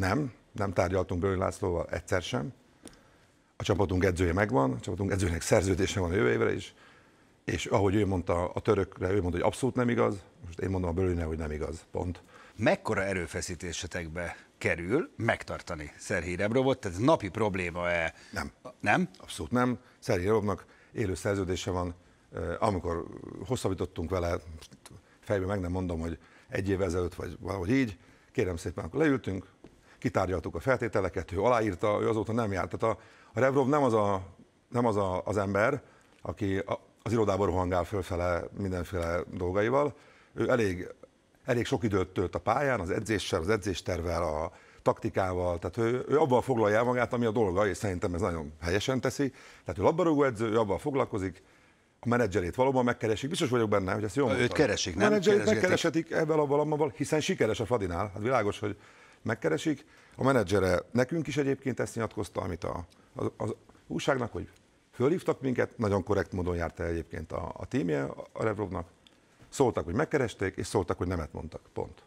Nem, nem tárgyaltunk Bölgy Lászlóval egyszer sem. A csapatunk edzője megvan, a csapatunk edzőnek szerződése van a jövő évre is, és ahogy ő mondta a törökre, ő mondta, hogy abszolút nem igaz, most én mondom a Bölgyne, hogy nem igaz, pont. Mekkora erőfeszítésetekbe kerül megtartani Szerhi Rebrovot, tehát napi probléma-e? Nem. Nem? Abszolút nem. Szerhi Rebrovnak élő szerződése van, amikor hosszabbítottunk vele, fejben meg nem mondom, hogy egy év ezelőtt, vagy valahogy így, kérem szépen, akkor leültünk, kitárgyaltuk a feltételeket, ő aláírta, ő azóta nem járt. Tehát a, a Revrov nem az, a, nem az a, az ember, aki a, az irodában rohangál fölfele mindenféle dolgaival. Ő elég, elég sok időt tölt a pályán, az edzéssel, az edzéstervel, a taktikával, tehát ő, ő abban foglalja el magát, ami a dolga, és szerintem ez nagyon helyesen teszi. Tehát ő labdarúgó edző, ő abban foglalkozik, a menedzserét valóban megkeresik, biztos vagyok benne, hogy ezt jól Őt keresik, nem? A menedzserét megkereshetik ebben, abban, abban, hiszen sikeres a Fadinál. Hát világos, hogy megkeresik. A menedzsere nekünk is egyébként ezt nyilatkozta, amit a, a, a újságnak, hogy fölhívtak minket, nagyon korrekt módon járt el egyébként a, a tímje a Revrovnak, szóltak, hogy megkeresték, és szóltak, hogy nemet mondtak, pont.